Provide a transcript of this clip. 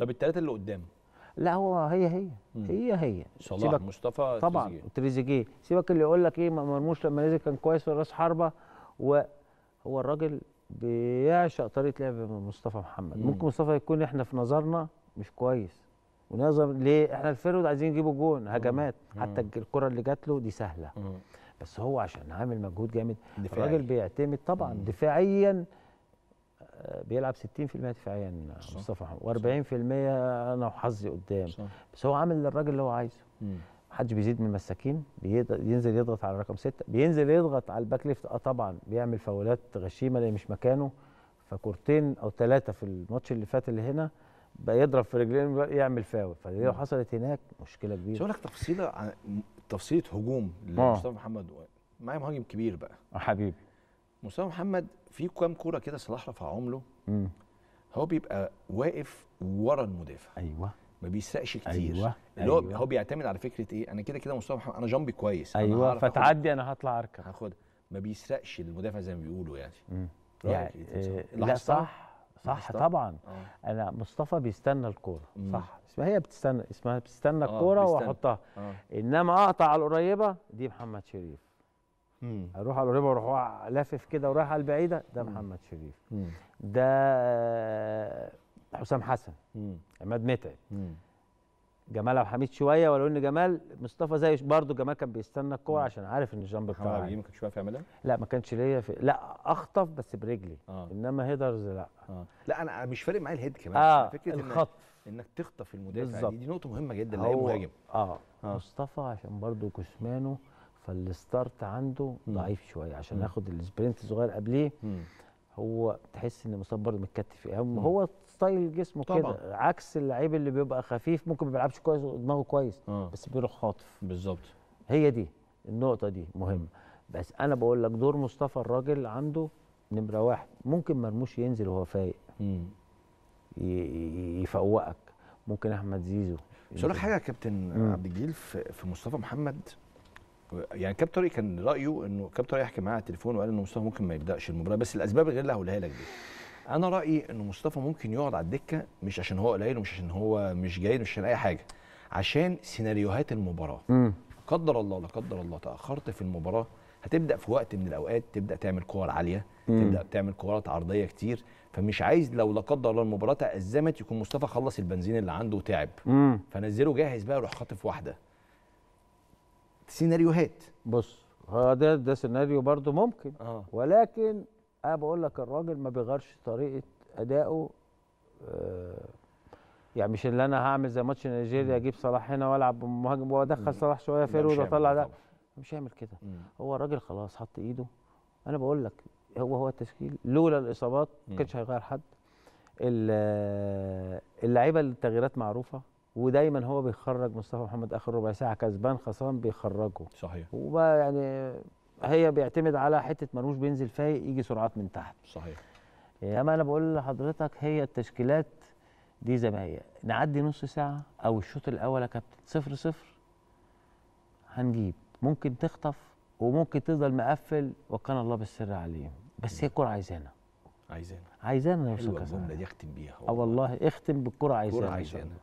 طب الثلاثه اللي قدام لا هو هي هي مم. هي هي صلاح مصطفى طبعا تريزيجيه سيبك اللي يقول لك ايه مرموش لما نزل كان كويس في راس حربه وهو الراجل بيعشق طريقه لعب مصطفى محمد مم. ممكن مصطفى يكون احنا في نظرنا مش كويس ونظر ليه احنا الفيرود عايزين نجيبوا جون هجمات مم. حتى الكره اللي جات له دي سهله مم. بس هو عشان عامل مجهود جامد الراجل بيعتمد طبعا مم. دفاعيا آه، بيلعب 60% دفاعيا مصطفى و40% انا وحظي قدام صح. بس هو عامل للراجل اللي هو عايزه محدش بيزيد من المساكين بينزل يضغط على رقم ستة بينزل يضغط على الباك ليفت اه طبعا بيعمل فاولات غشيمه اللي مش مكانه فكورتين او ثلاثه في الماتش اللي فات اللي هنا بقى يضرب في رجلين يعمل فاول فدي لو حصلت هناك مشكله كبيره شو لك تفصيله عن تفصيله هجوم آه. لمصطفى محمد معايا مهاجم كبير بقى اه حبيبي مصطفى محمد في كام كوره كده صلاح رفعهم له هو بيبقى واقف ورا المدافع ايوه ما بيسرقش كتير أيوة. اللي هو أيوة. هو بيعتمد على فكره ايه انا كده كده مصطفى محمد انا جنبي كويس ايوه أنا فتعدي انا هطلع اركب هاخدها ما بيسرقش المدافع زي ما بيقولوا يعني مم. يعني إيه آه، لا صح صح طبعا آه. انا مصطفى بيستنى الكوره صح اسمها هي بتستنى اسمها بتستنى آه، الكوره واحطها آه. انما اقطع على القريبه دي محمد شريف مم. اروح على القريبه واروح لافف كده ورايح على البعيده ده مم. محمد شريف مم. ده آه، حسام حسن مم. عماد متعب جمال عبد الحميد شويه ولو ان جمال مصطفى زي برضه جمال كان بيستنى الكوره عشان عارف ان الجامب بتاعه محمد عبد ما كانش بيعرف يعملها؟ لا ما كانش ليا في لا اخطف بس برجلي آه. انما هيدرز لا آه. لا انا مش فارق معايا الهيد كمان آه. فكره الخطف انك تخطف المدافع دي, دي نقطه مهمه جدا لاي مهاجم اه, آه. مصطفى عشان برضه كشمانه فالستارت عنده ضعيف شويه عشان ياخد السبرنت الصغير قبليه هو تحس ان مصاب برضه متكتف يعني هو ستايل جسمه كده عكس اللعيب اللي بيبقى خفيف ممكن ما بيلعبش كويس دماغه كويس آه. بس بيروح خاطف بالظبط هي دي النقطه دي مهمه بس انا بقول لك دور مصطفى الراجل عنده نمره واحد ممكن مرموش ينزل وهو فايق يفوقك ممكن احمد زيزو بس اقول لك حاجه يا كابتن عبد الجليل في مصطفى محمد يعني كابتن طارق كان رايه انه كابتن طارق يحكي معاه على التليفون وقال انه مصطفى ممكن ما يبداش المباراه بس الاسباب غير اللي هقولها لك دي انا رايي انه مصطفى ممكن يقعد على الدكه مش عشان هو قليل ومش عشان هو مش جيد مش عشان اي حاجه عشان سيناريوهات المباراه قدر الله لا قدر الله تاخرت في المباراه هتبدا في وقت من الاوقات تبدا تعمل كور عاليه مم. تبدا تعمل كورات عرضيه كتير فمش عايز لو لا قدر الله المباراه تأزمت يكون مصطفى خلص البنزين اللي عنده وتعب فنزله جاهز بقى يروح خاطف واحده سيناريوهات بص هو ده ده سيناريو برضه ممكن آه. ولكن انا بقول لك الراجل ما بيغيرش طريقه ادائه آه، يعني مش اللي انا هعمل زي ماتش نيجيريا اجيب صلاح هنا والعب مهاجم وادخل صلاح شويه فيرو واطلع ده مش هيعمل كده هو الراجل خلاص حط ايده انا بقول لك هو هو التشكيل لولا الاصابات ما كانش هيغير حد آه، اللعيبه التغييرات معروفه ودايما هو بيخرج مصطفى محمد اخر ربع ساعه كسبان خسران بيخرجه صحيح وبقى يعني هي بيعتمد على حته مرموش بينزل فايق يجي سرعات من تحت صحيح يا ما انا بقول لحضرتك هي التشكيلات دي زي ما هي نعدي نص ساعه او الشوط الاول يا كابتن صفر صفر هنجيب ممكن تخطف وممكن تفضل مقفل وكان الله بالسر عليهم بس هي الكوره عايزانا عايزانا عايزانا يا كاس الجمله دي اختم بيها اه والله اختم بالكوره عايزانا, عايزانا.